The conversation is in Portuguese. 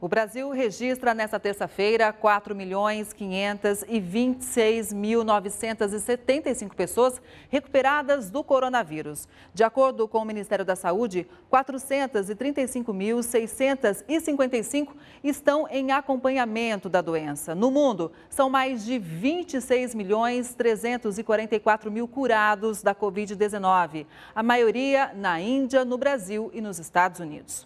O Brasil registra nesta terça-feira 4.526.975 pessoas recuperadas do coronavírus. De acordo com o Ministério da Saúde, 435.655 estão em acompanhamento da doença. No mundo, são mais de 26.344.000 milhões mil curados da Covid-19, a maioria na Índia, no Brasil e nos Estados Unidos.